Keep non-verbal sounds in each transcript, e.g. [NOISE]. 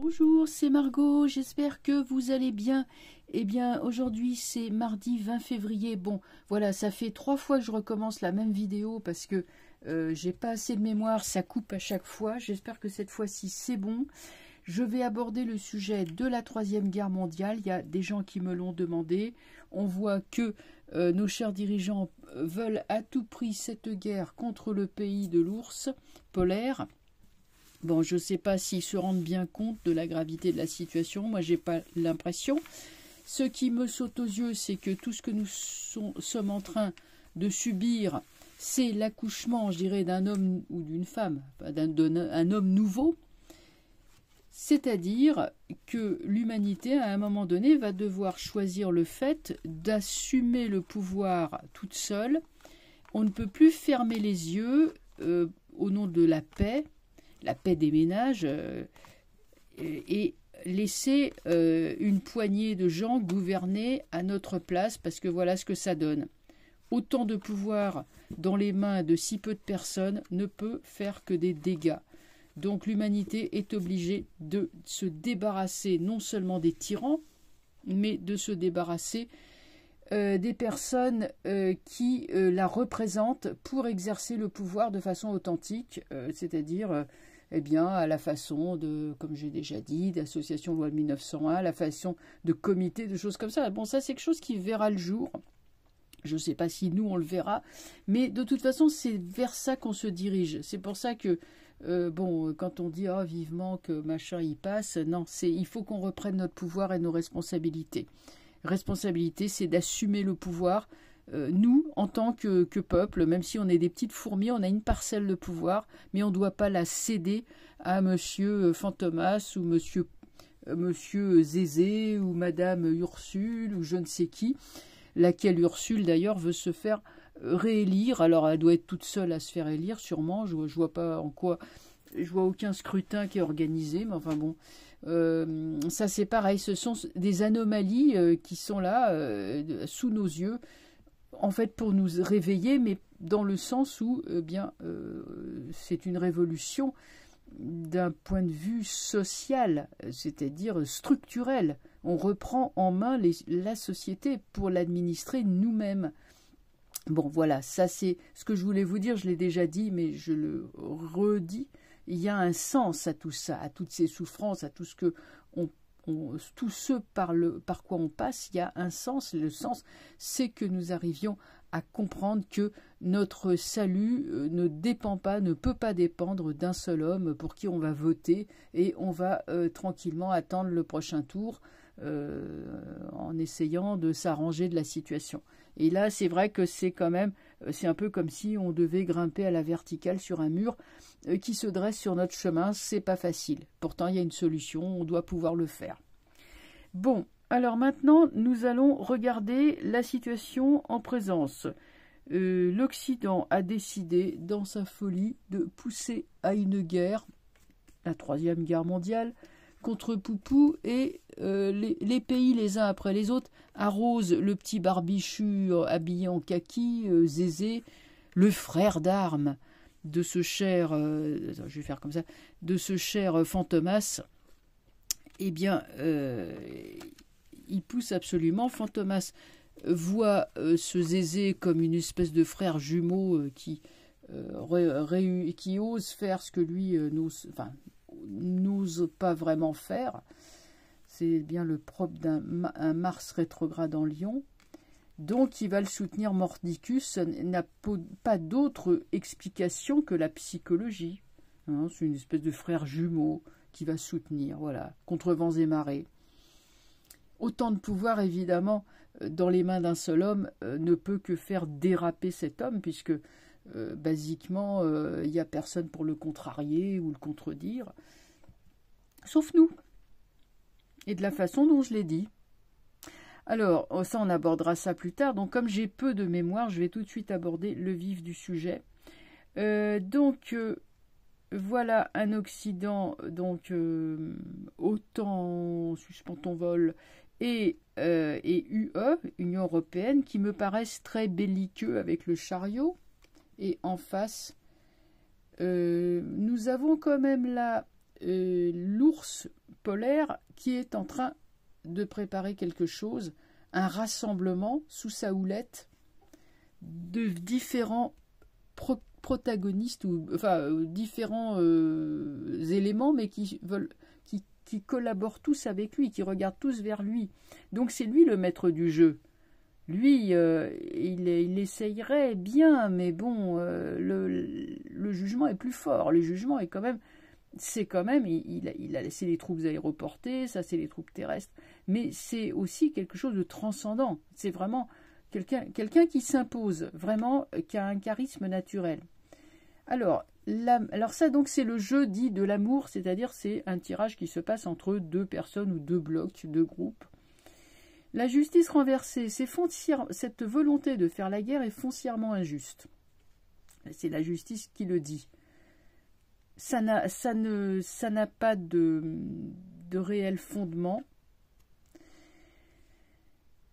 Bonjour, c'est Margot, j'espère que vous allez bien. Eh bien, aujourd'hui c'est mardi 20 février. Bon, voilà, ça fait trois fois que je recommence la même vidéo parce que euh, j'ai pas assez de mémoire, ça coupe à chaque fois. J'espère que cette fois-ci c'est bon. Je vais aborder le sujet de la Troisième Guerre mondiale. Il y a des gens qui me l'ont demandé. On voit que euh, nos chers dirigeants euh, veulent à tout prix cette guerre contre le pays de l'ours polaire. Bon, je ne sais pas s'ils se rendent bien compte de la gravité de la situation. Moi, j'ai pas l'impression. Ce qui me saute aux yeux, c'est que tout ce que nous sommes en train de subir, c'est l'accouchement, je dirais, d'un homme ou d'une femme, d'un homme nouveau. C'est-à-dire que l'humanité, à un moment donné, va devoir choisir le fait d'assumer le pouvoir toute seule. On ne peut plus fermer les yeux euh, au nom de la paix, la paix des ménages euh, euh, et laisser euh, une poignée de gens gouverner à notre place parce que voilà ce que ça donne. Autant de pouvoir dans les mains de si peu de personnes ne peut faire que des dégâts. Donc l'humanité est obligée de se débarrasser non seulement des tyrans, mais de se débarrasser euh, des personnes euh, qui euh, la représentent pour exercer le pouvoir de façon authentique, c'est-à-dire eh bien, à la façon de, comme j'ai déjà dit, d'association loi de 1901, à la façon de comité, de choses comme ça. Bon, ça, c'est quelque chose qui verra le jour. Je ne sais pas si nous, on le verra, mais de toute façon, c'est vers ça qu'on se dirige. C'est pour ça que, bon, quand on dit, oh, vivement que machin y passe, non, c'est, il faut qu'on reprenne notre pouvoir et nos responsabilités. Responsabilité, c'est d'assumer le pouvoir. Euh, nous, en tant que, peuple, même si on est des petites fourmis, on a une parcelle de pouvoir, mais on ne doit pas la céder à M. Euh, Fantomas ou Monsieur, euh, Monsieur Zézé ou Mme Ursule ou je ne sais qui, laquelle Ursule d'ailleurs veut se faire réélire. Alors elle doit être toute seule à se faire élire, sûrement. Je, je vois pas en quoi, je vois aucun scrutin qui est organisé, mais enfin bon. Euh, ça c'est pareil, ce sont des anomalies euh, qui sont là euh, sous nos yeux, en fait pour nous réveiller, mais dans le sens où eh bien c'est une révolution d'un point de vue social, c'est-à-dire structurel. On reprend en main la société pour l'administrer nous-mêmes. Bon voilà, ça c'est ce que je voulais vous dire, je l'ai déjà dit, mais je le redis il y a un sens à tout ça, à toutes ces souffrances, à tout ce que tout ce par, par quoi on passe, il y a un sens. Le sens, c'est que nous arrivions à comprendre que notre salut euh, ne dépend pas, ne peut pas dépendre d'un seul homme pour qui on va voter et on va euh, tranquillement attendre le prochain tour euh, en essayant de s'arranger de la situation. Et là, c'est vrai que c'est quand même, euh, c'est un peu comme si on devait grimper à la verticale sur un mur euh, qui se dresse sur notre chemin. C'est pas facile. Pourtant, il y a une solution. On doit pouvoir le faire. Bon, alors maintenant, nous allons regarder la situation en présence. Euh, L'Occident a décidé, dans sa folie, de pousser à une guerre, la Troisième Guerre mondiale, contre Poupou et euh, les, pays les uns après les autres arrosent le petit barbichu habillé en kaki, euh, Zézé, le frère d'armes de ce cher, euh, je vais faire comme ça, de ce cher Fantomas. Eh bien, il pousse absolument. Fantomas voit ce Zézé comme une espèce de frère jumeau qui, ose faire ce que lui n'ose, n'ose pas vraiment faire. C'est bien le propre d'un Mars rétrograde en Lion. Donc, il va le soutenir Mordicus n'a pas d'autre explication que la psychologie. Hein. c'est une espèce de frère jumeau qui va soutenir, voilà, contre vents et marées. Autant de pouvoir, évidemment, euh, dans les mains d'un seul homme, euh, ne peut que faire déraper cet homme, puisque euh, basiquement, il euh, n'y a personne pour le contrarier ou le contredire, sauf nous, et de la façon dont je l'ai dit. Alors, oh, ça, on abordera ça plus tard. Donc, comme j'ai peu de mémoire, je vais tout de suite aborder le vif du sujet. Euh, donc, voilà un Occident donc autant, suspendon ton vol et, et UE Union européenne qui me paraissent très belliqueux avec le chariot et en face. Euh, nous avons quand même là euh, l'ours polaire qui est en train de préparer quelque chose, un rassemblement sous sa houlette de différents protagonistes ou enfin euh, différents éléments mais qui veulent qui collaborent tous avec lui, qui regardent tous vers lui. Donc c'est lui le maître du jeu lui, euh, il, essayerait bien, mais bon, euh, le, jugement est plus fort. Le jugement est quand même, c'est quand même, il, a, laissé les troupes aéroportées, ça c'est les troupes terrestres, mais c'est aussi quelque chose de transcendant. C'est vraiment quelqu'un qui s'impose, vraiment, euh, qui a un charisme naturel. Alors, alors ça donc c'est le jeu dit de l'amour, c'est-à-dire c'est un tirage qui se passe entre deux personnes ou deux blocs, deux groupes. La justice renversée, cette volonté de faire la guerre est foncièrement injuste. C'est la justice qui le dit. Ça n'a, pas de, réel fondement.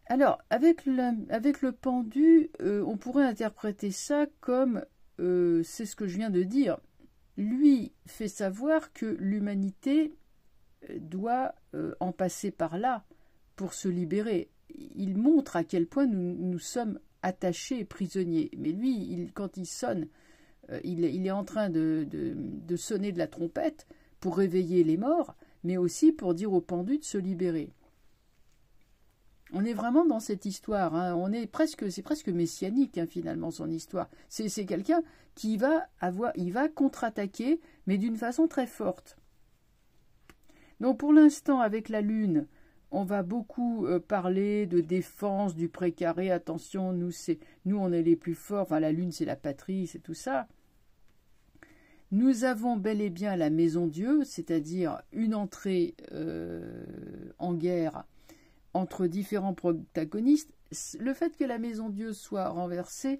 Alors, avec, le pendu, euh, on pourrait interpréter ça comme, euh, c'est ce que je viens de dire, lui fait savoir que l'humanité euh, doit en passer par là pour se libérer. Il montre à quel point nous, nous sommes attachés prisonniers. Mais lui, il, quand il sonne, euh, il, est en train de, sonner de la trompette pour réveiller les morts, mais aussi pour dire aux pendus de se libérer. On est vraiment dans cette histoire. Hein. On est presque, c'est presque messianique hein, finalement son histoire. C'est, quelqu'un qui va avoir, il va contre-attaquer, mais d'une façon très forte. Donc pour l'instant, avec la lune, on va beaucoup euh, parler de défense, du précaré, attention, nous, c'est, nous on est les plus forts, enfin la Lune c'est la patrie, c'est tout ça. Nous avons bel et bien la maison Dieu, c'est-à-dire une entrée euh, en guerre entre différents protagonistes. Le fait que la maison Dieu soit renversée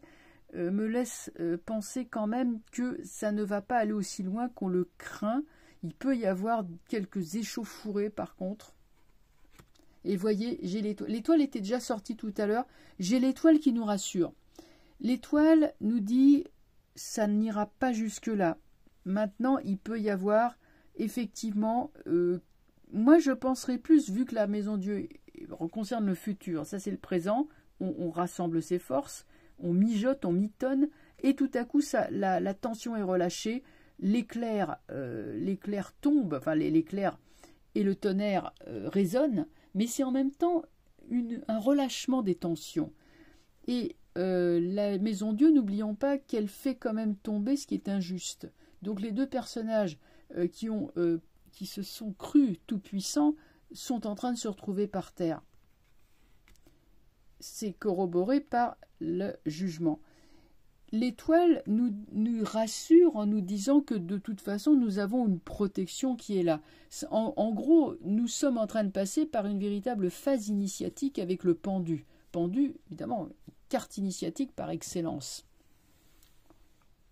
euh, me laisse penser quand même que ça ne va pas aller aussi loin qu'on le craint. Il peut y avoir quelques échauffourées par contre et voyez, j'ai l'étoile. était déjà sortie tout à l'heure. J'ai l'étoile qui nous rassure. L'étoile nous dit ça n'ira pas jusque-là. Maintenant, il peut y avoir effectivement. Euh, moi, je penserais plus, vu que la maison Dieu concerne le futur, ça c'est le présent, on, rassemble ses forces, on mijote, on mitonne, et tout à coup, ça, la, tension est relâchée, l'éclair euh, tombe, enfin l'éclair et le tonnerre euh, résonnent, mais c'est en même temps un relâchement des tensions. Et euh, la Maison Dieu, n'oublions pas qu'elle fait quand même tomber ce qui est injuste. Donc les deux personnages euh, qui, ont, euh, qui se sont crus tout-puissants sont en train de se retrouver par terre. C'est corroboré par le jugement l'étoile nous, rassure en nous disant que de toute façon nous avons une protection qui est là. En, gros, nous sommes en train de passer par une véritable phase initiatique avec le pendu. Pendu, évidemment, carte initiatique par excellence.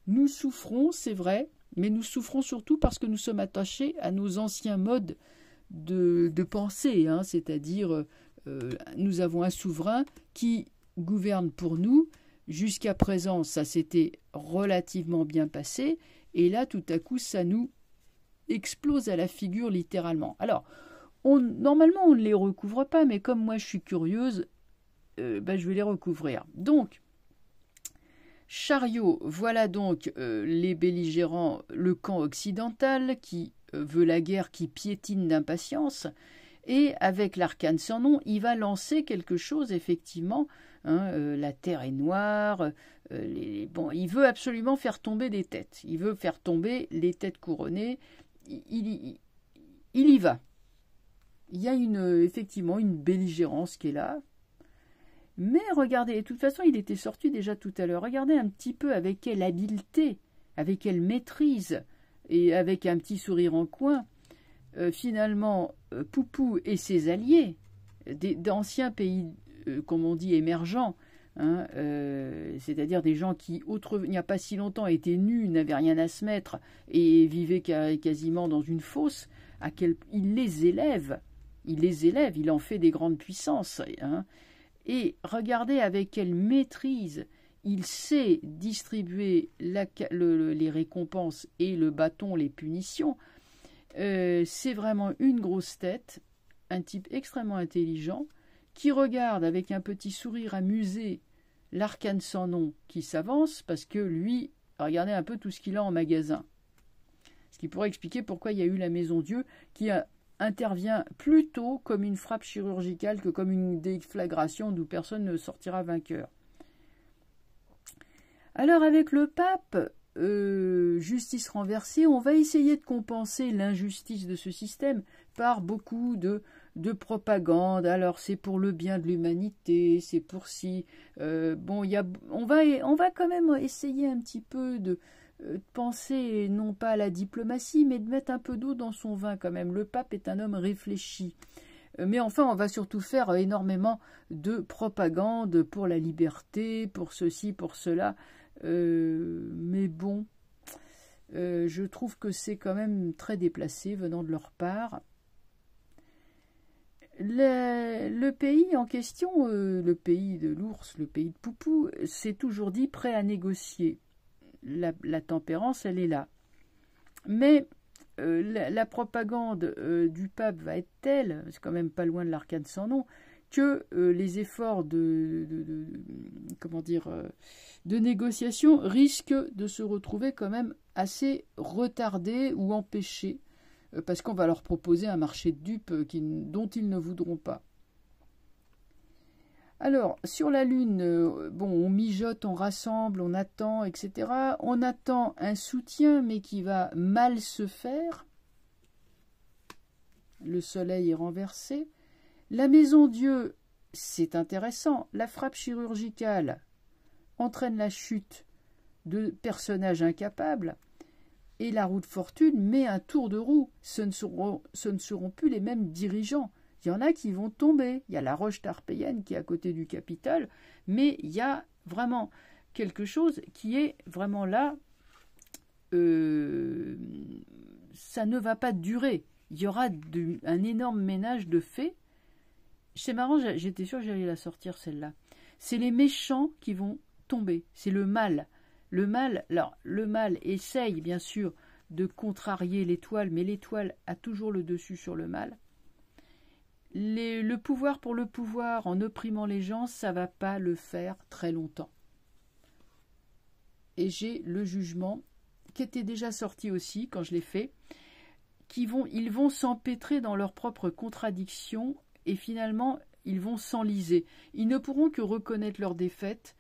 Nous souffrons, c'est vrai, mais nous souffrons surtout parce que nous sommes attachés à nos anciens modes de, pensée, hein. c'est-à-dire euh, nous avons un souverain qui gouverne pour nous, Jusqu'à présent, ça s'était relativement bien passé, et là, tout à coup, ça nous explose à la figure littéralement. Alors, on, normalement, on ne les recouvre pas, mais comme moi, je suis curieuse, euh, bah, je vais les recouvrir. Donc, chariot, voilà donc euh, les belligérants, le camp occidental qui euh, veut la guerre, qui piétine d'impatience, et avec l'arcane sans nom, il va lancer quelque chose, effectivement, Hein, euh, la terre est noire. Euh, les, bon, il veut absolument faire tomber des têtes. Il veut faire tomber les têtes couronnées. Il, y va. Il y a une, effectivement une belligérance qui est là. Mais regardez, de toute façon, il était sorti déjà tout à l'heure. Regardez un petit peu avec quelle habileté, avec quelle maîtrise et avec un petit sourire en coin. Euh, finalement, Poupou et ses alliés, d'anciens pays euh, comme on dit, émergents, hein, euh, c'est-à-dire des gens qui, il n'y a pas si longtemps, étaient nus, n'avaient rien à se mettre et vivaient quasiment dans une fosse, à quel, il les élève, il les élève, il en fait des grandes puissances. Hein. et regardez avec quelle maîtrise il sait distribuer les récompenses et le bâton, les punitions. Euh, c'est vraiment une grosse tête, un type extrêmement intelligent qui regarde avec un petit sourire amusé l'arcane sans nom qui s'avance parce que lui regardez un peu tout ce qu'il a en magasin. Ce qui pourrait expliquer pourquoi il y a eu la maison Dieu qui intervient plutôt comme une frappe chirurgicale que comme une déflagration d'où personne ne sortira vainqueur. Alors avec le pape, euh, justice renversée, on va essayer de compenser l'injustice de ce système par beaucoup de de propagande. Alors c'est pour le bien de l'humanité, c'est pour si euh, bon, y a, on va on va quand même essayer un petit peu de, euh, penser non pas à la diplomatie, mais de mettre un peu d'eau dans son vin quand même. Le pape est un homme réfléchi. Euh, mais enfin, on va surtout faire énormément de propagande pour la liberté, pour ceci, pour cela. mais bon, je trouve que c'est quand même très déplacé venant de leur part. Le, pays en question, euh, le pays de l'ours, le pays de Poupou, s'est toujours dit prêt à négocier. La, tempérance, elle est là. Mais euh, la, propagande euh, du pape va être telle, c'est quand même pas loin de l'arcade sans nom, que les efforts de comment dire de négociation risquent de se retrouver quand même assez retardés ou empêchés euh, parce qu'on va leur proposer un marché de dupes euh, dont ils ne voudront pas. Alors, sur la Lune, euh, bon, on mijote, on rassemble, on attend, etc. On attend un soutien, mais qui va mal se faire. Le Soleil est renversé. La Maison Dieu, c'est intéressant. La frappe chirurgicale entraîne la chute de personnages incapables et la roue de fortune met un tour de roue. Ce ne seront, plus les mêmes dirigeants. Il y en a qui vont tomber. Il y a la roche tarpéienne qui est à côté du capital, mais il y a vraiment quelque chose qui est vraiment là. Euh, ça ne va pas durer. Il y aura un énorme ménage de faits. C'est marrant, j'étais sûre que j'allais la sortir celle-là. C'est les méchants qui vont tomber. C'est le mal. Le mal, alors, le mal essaye bien sûr de contrarier l'étoile, mais l'étoile a toujours le dessus sur le mal. le pouvoir pour le pouvoir, en opprimant les gens, ça va pas le faire très longtemps. Et j'ai le jugement, qui était déjà sorti aussi quand je l'ai fait, qui vont, ils vont s'empêtrer dans leurs propres contradictions et finalement ils vont s'enliser. Ils ne pourront que reconnaître leur défaite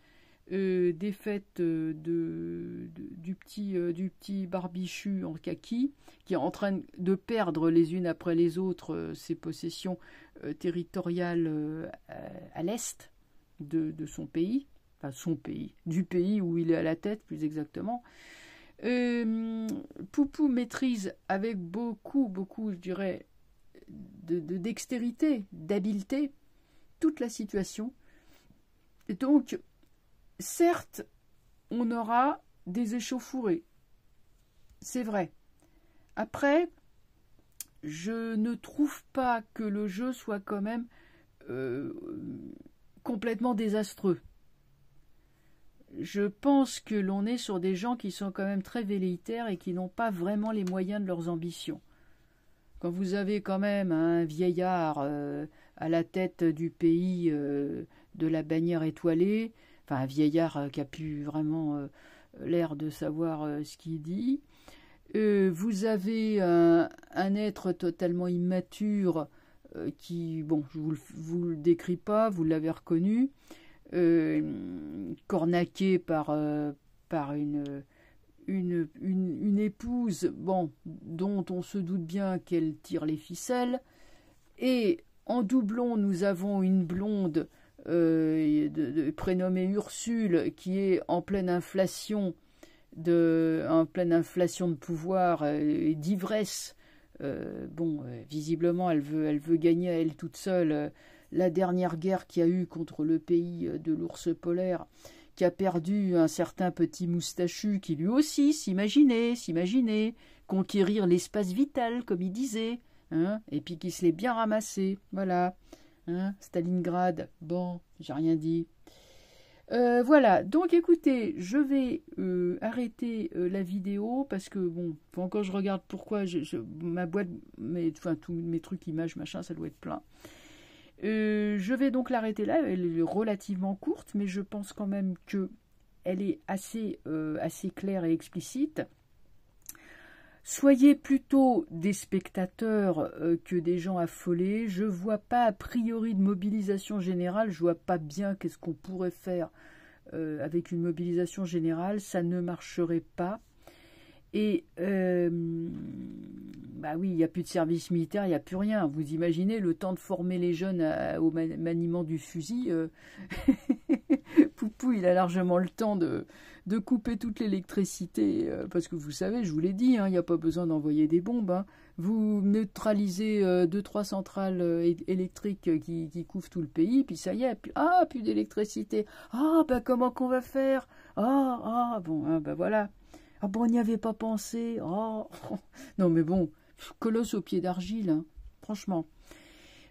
défaite euh, de, du, petit, euh, du petit barbichu en kaki, qui est en train de perdre les unes après les autres euh, ses possessions territoriales à l'est de, son pays, enfin son pays, du pays où il est à la tête plus exactement. Poupou maîtrise avec beaucoup, beaucoup, je dirais, de, dextérité, d'habileté, toute la situation. donc, Certes, on aura des échauffourées. C'est vrai. Après, je ne trouve pas que le jeu soit quand même euh, complètement désastreux. Je pense que l'on est sur des gens qui sont quand même très velléitaires et qui n'ont pas vraiment les moyens de leurs ambitions. Quand vous avez quand même un vieillard euh, à la tête du pays euh, de la bannière étoilée, enfin un vieillard euh, qui a pu vraiment euh, l'air de savoir euh, ce qu'il dit. vous avez un, être totalement immature qui, bon, je ne vous, le décris pas, vous l'avez reconnu, cornaqué par, par une, une, une, épouse, bon, dont on se doute bien qu'elle tire les ficelles, et en doublon, nous avons une blonde euh, prénommée Ursule, qui est en pleine inflation de, en pleine inflation de pouvoir euh, et d'ivresse. Euh, bon, visiblement, elle veut, elle veut gagner à elle toute seule la dernière guerre qu'il y a eu contre le pays de l'ours polaire, qui a perdu un certain petit moustachu qui lui aussi s'imaginait, s'imaginait conquérir l'espace vital, comme il disait, hein, et puis qui se l'est bien ramassé. Voilà. Hein, Stalingrad, bon, j'ai rien dit. Euh, voilà, donc écoutez, je vais euh, arrêter euh, la vidéo parce que bon, encore je regarde pourquoi ma boîte, mes, enfin tous mes trucs images machin, ça doit être plein. je vais donc l'arrêter là. Elle est relativement courte, mais je pense quand même qu'elle est assez assez claire et explicite. Soyez plutôt des spectateurs euh, que des gens affolés. Je vois pas a priori de mobilisation générale. Je vois pas bien qu'est-ce qu'on pourrait faire euh, avec une mobilisation générale. Ça ne marcherait pas. Et euh, bah oui, il n'y a plus de service militaire, il n'y a plus rien. Vous imaginez le temps de former les jeunes au maniement du fusil, [LAUGHS] il a largement le temps de, de couper toute l'électricité, euh, parce que vous savez, je vous l'ai dit, hein, il n'y a pas besoin d'envoyer des bombes. Hein. Vous neutralisez euh, deux, trois centrales euh, électriques qui, couvrent tout le pays, puis ça y est, puis, ah, plus d'électricité. Ah, ben comment qu'on va faire Ah, ah, bon, ben voilà. Ah bon, on n'y avait pas pensé. Oh, [LAUGHS] non mais bon, colosse au pied d'argile, franchement.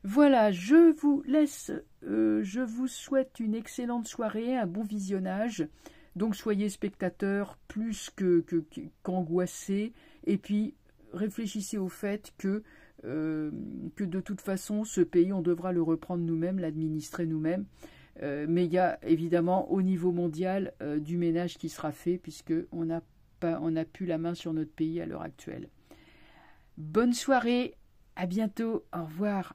Voilà, je vous laisse. Euh, je vous souhaite une excellente soirée, un bon visionnage. Donc soyez spectateurs plus que et puis réfléchissez au fait que, euh, que de toute façon, ce pays, on devra le reprendre nous-mêmes, l'administrer nous-mêmes. Euh, mais il y a évidemment au niveau mondial du ménage qui sera fait puisque on n'a pas on plus la main sur notre pays à l'heure actuelle. Bonne soirée, à bientôt, au revoir.